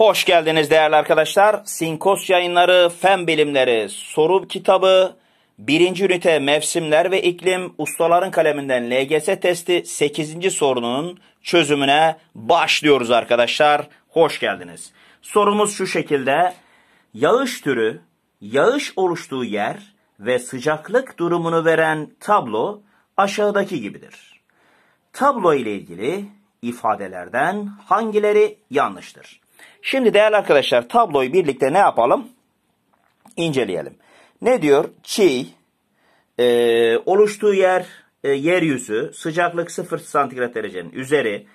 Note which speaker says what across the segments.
Speaker 1: Hoş geldiniz değerli arkadaşlar. Sinkos yayınları Fen Bilimleri Soru Kitabı birinci ünite Mevsimler ve iklim Ustaların Kaleminden LGS testi 8. sorunun çözümüne başlıyoruz arkadaşlar. Hoş geldiniz. Sorumuz şu şekilde. Yağış türü, yağış oluştuğu yer ve sıcaklık durumunu veren tablo aşağıdaki gibidir. Tablo ile ilgili ifadelerden hangileri yanlıştır? Şimdi değerli arkadaşlar tabloyu birlikte ne yapalım? İnceleyelim. Ne diyor? Çiğ, e, oluştuğu yer e, yeryüzü, sıcaklık 0 santigrat derecenin üzeri,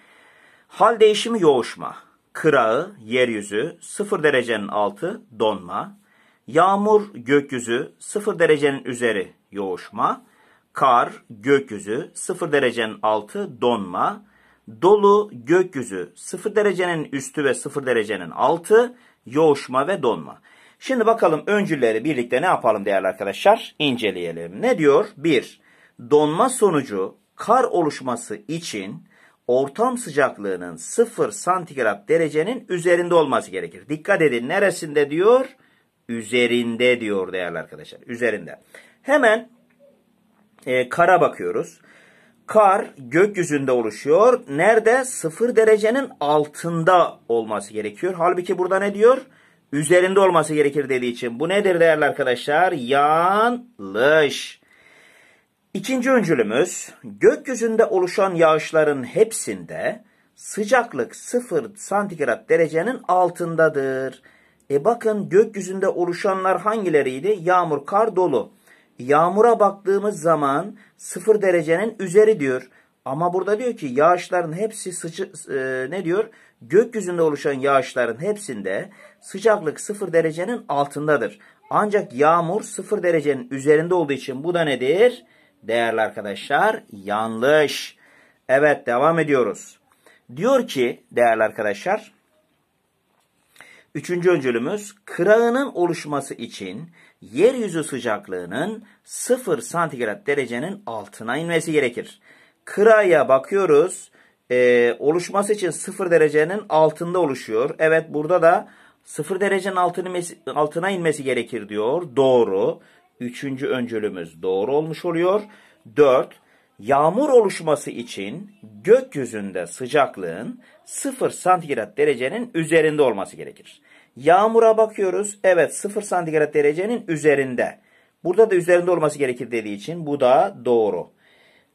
Speaker 1: hal değişimi yoğuşma, kırağı, yeryüzü, 0 derecenin altı, donma, yağmur, gökyüzü, 0 derecenin üzeri, yoğuşma, kar, gökyüzü, 0 derecenin altı, donma, Dolu gökyüzü sıfır derecenin üstü ve sıfır derecenin altı yoğuşma ve donma. Şimdi bakalım öncülleri birlikte ne yapalım değerli arkadaşlar? İnceleyelim. Ne diyor? 1. Donma sonucu kar oluşması için ortam sıcaklığının 0 santigrat derecenin üzerinde olması gerekir. Dikkat edin neresinde diyor? Üzerinde diyor değerli arkadaşlar. Üzerinde. Hemen e, kara bakıyoruz kar gökyüzünde oluşuyor. Nerede? Sıfır derecenin altında olması gerekiyor. Halbuki burada ne diyor? Üzerinde olması gerekir dediği için. Bu nedir değerli arkadaşlar? Yanlış. İkinci öncülümüz gökyüzünde oluşan yağışların hepsinde sıcaklık sıfır santigrat derecenin altındadır. E bakın gökyüzünde oluşanlar hangileriydi? Yağmur, kar, dolu. Yağmura baktığımız zaman sıfır derecenin üzeri diyor. Ama burada diyor ki yağışların hepsi sıçı, e, ne diyor? Gökyüzünde oluşan yağışların hepsinde sıcaklık sıfır derecenin altındadır. Ancak yağmur sıfır derecenin üzerinde olduğu için bu da nedir? Değerli arkadaşlar yanlış. Evet devam ediyoruz. Diyor ki değerli arkadaşlar Üçüncü öncülümüz kırağının oluşması için yeryüzü sıcaklığının 0 santigrat derecenin altına inmesi gerekir. Kıraya bakıyoruz. E, oluşması için 0 derecenin altında oluşuyor. Evet burada da 0 derecenin altına inmesi, altına inmesi gerekir diyor. Doğru. Üçüncü öncülümüz doğru olmuş oluyor. 4. Yağmur oluşması için gökyüzünde sıcaklığın 0 santigrat derecenin üzerinde olması gerekir. Yağmura bakıyoruz. Evet 0 santigrat derecenin üzerinde. Burada da üzerinde olması gerekir dediği için bu da doğru.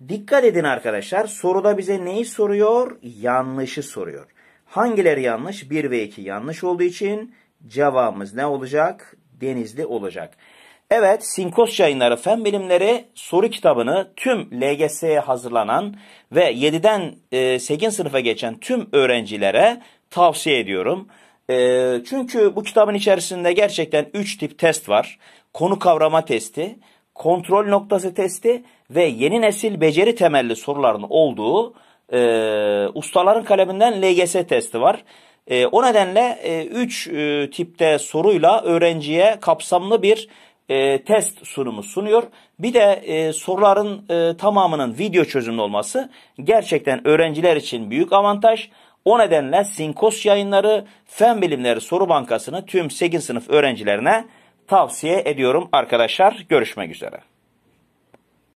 Speaker 1: Dikkat edin arkadaşlar soruda bize neyi soruyor? Yanlışı soruyor. Hangileri yanlış? 1 ve 2 yanlış olduğu için cevabımız ne olacak? Denizli olacak. Evet, Sinkos yayınları fen bilimleri soru kitabını tüm LGS'ye hazırlanan ve 7'den 8. E, sınıfa geçen tüm öğrencilere tavsiye ediyorum. E, çünkü bu kitabın içerisinde gerçekten 3 tip test var. Konu kavrama testi, kontrol noktası testi ve yeni nesil beceri temelli soruların olduğu e, ustaların kaleminden LGS testi var. E, o nedenle 3 e, üç, e, tipte soruyla öğrenciye kapsamlı bir e, test sunumu sunuyor. Bir de e, soruların e, tamamının video çözümlü olması gerçekten öğrenciler için büyük avantaj. O nedenle Sinkos yayınları Fen Bilimleri Soru Bankası'nı tüm 8 sınıf öğrencilerine tavsiye ediyorum arkadaşlar. Görüşmek üzere.